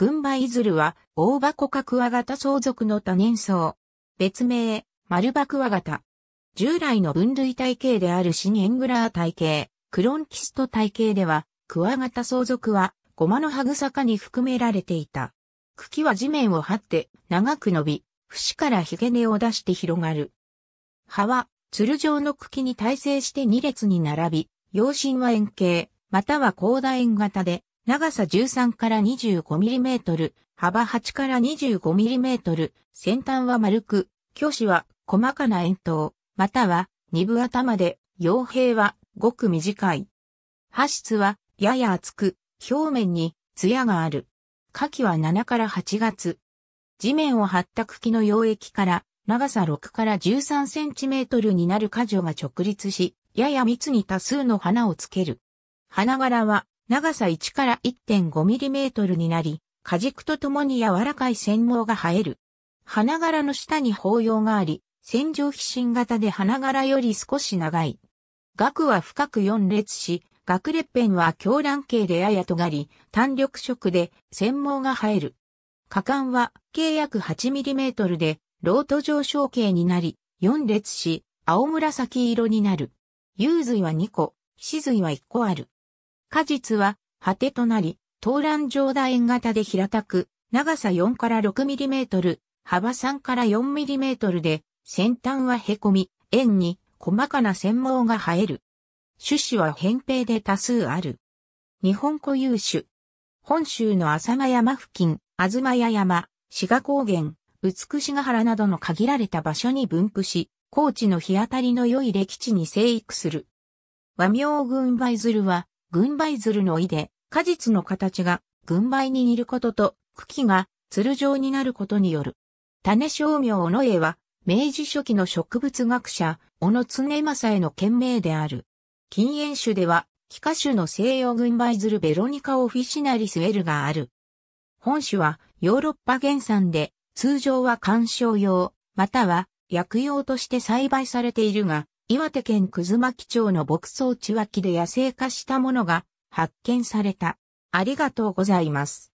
群馬イズルは、大箱かクワガタ相続の多年草。別名、丸バクワガタ。従来の分類体系であるシニエングラー体系、クロンキスト体系では、クワガタ相続は、ゴマの歯。草かに含められていた。茎は地面を張って長く伸び、節からヒゲ根を出して広がる。葉は、鶴状の茎に耐性して2列に並び、葉身は円形、または広大円型で、長さ13から25ミリメートル、幅8から25ミリメートル、先端は丸く、教師は細かな円筒、または二分頭で、傭兵はごく短い。刃質はやや厚く、表面に艶がある。夏季は7から8月。地面を張った茎の溶液から長さ6から13センチメートルになる果樹が直立し、やや密に多数の花をつける。花柄は長さ1から1.5ミリメートルになり、果軸とともに柔らかい繊毛が生える。花柄の下に包葉があり、線状皮疹型で花柄より少し長い。額は深く4列し、額裂片は狂乱形でやや尖り、単緑色で繊毛が生える。果敢は計約 8mm で、ロート上昇形になり、4列し、青紫色になる。幽髄は2個、死髄は1個ある。果実は、果てとなり、東乱状大円型で平たく、長さ4から6ミリメートル、幅3から4ミリメートルで、先端は凹み、円に細かな繊毛が生える。種子は扁平で多数ある。日本固有種。本州の浅間山付近、東や山、志賀高原、美しが原などの限られた場所に分布し、高地の日当たりの良い歴地に生育する。和名群梅鶴は、群梅鶴の意で、果実の形が群梅に似ることと、茎が鶴状になることによる。種商名尾絵は、明治初期の植物学者、小野恒政への懸命である。禁煙種では、気化種の西洋群梅鶴ベロニカオフィシナリスウェルがある。本種はヨーロッパ原産で、通常は観賞用、または薬用として栽培されているが、岩手県葛巻町の牧草地脇で野生化したものが発見された。ありがとうございます。